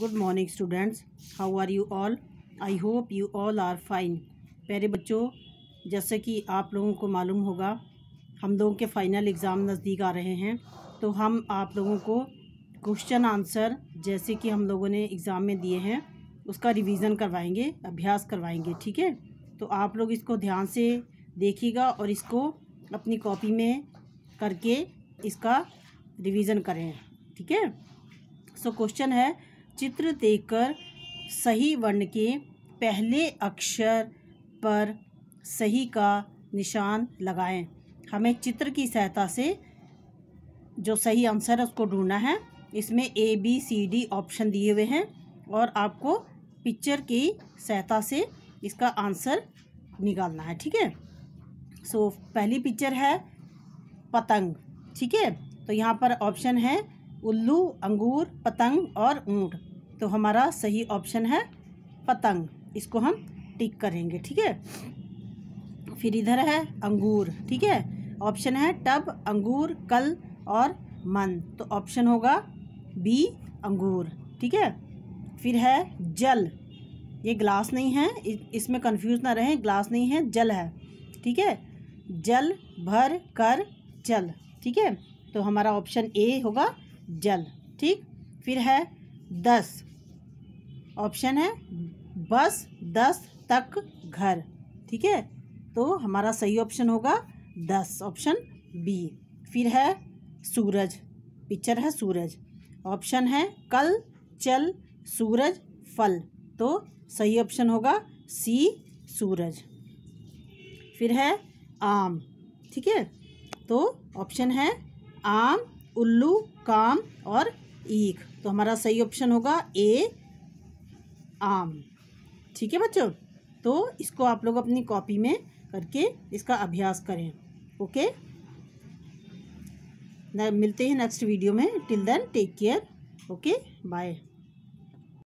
good morning students how are you all I hope you all are fine प्यारे बच्चों जैसे कि आप लोगों को मालूम होगा हम लोगों के फ़ाइनल एग्ज़ाम नज़दीक आ रहे हैं तो हम आप लोगों को क्वेश्चन आंसर जैसे कि हम लोगों ने एग्ज़ाम में दिए हैं उसका रिवीजन करवाएंगे अभ्यास करवाएंगे ठीक है तो आप लोग इसको ध्यान से देखिएगा और इसको अपनी कॉपी में करके इसका रिवीजन करें ठीक है सो क्वेश्चन है चित्र देकर सही वर्ण के पहले अक्षर पर सही का निशान लगाएं हमें चित्र की सहायता से जो सही आंसर है उसको ढूंढना है इसमें A B C D option दिए हुए हैं और आपको पिक्चर की सहायता से इसका आंसर निकालना है ठीक है सो पहली पिक्चर है पतंग ठीक है तो यहाँ पर ऑप्शन है उल्लू अंगूर पतंग और ऊँट तो हमारा सही ऑप्शन है पतंग इसको हम टिक करेंगे ठीक है फिर इधर है अंगूर ठीक है ऑप्शन है टब अंगूर कल और मन तो ऑप्शन होगा बी अंगूर ठीक है फिर है जल ये ग्लास नहीं है इसमें कंफ्यूज ना रहें ग्लास नहीं है जल है ठीक है जल भर कर जल ठीक है तो हमारा ऑप्शन ए होगा जल ठीक फिर है दस ऑप्शन है बस दस तक घर ठीक है तो हमारा सही ऑप्शन होगा दस ऑप्शन बी फिर है सूरज पिक्चर है सूरज ऑप्शन है कल चल सूरज फल तो सही ऑप्शन होगा सी सूरज फिर है आम ठीक है तो ऑप्शन है आम उल्लू काम और ईख तो हमारा सही ऑप्शन होगा ए आम ठीक है बच्चों तो इसको आप लोग अपनी कॉपी में करके इसका अभ्यास करें ओके मिलते हैं नेक्स्ट वीडियो में till then take care okay bye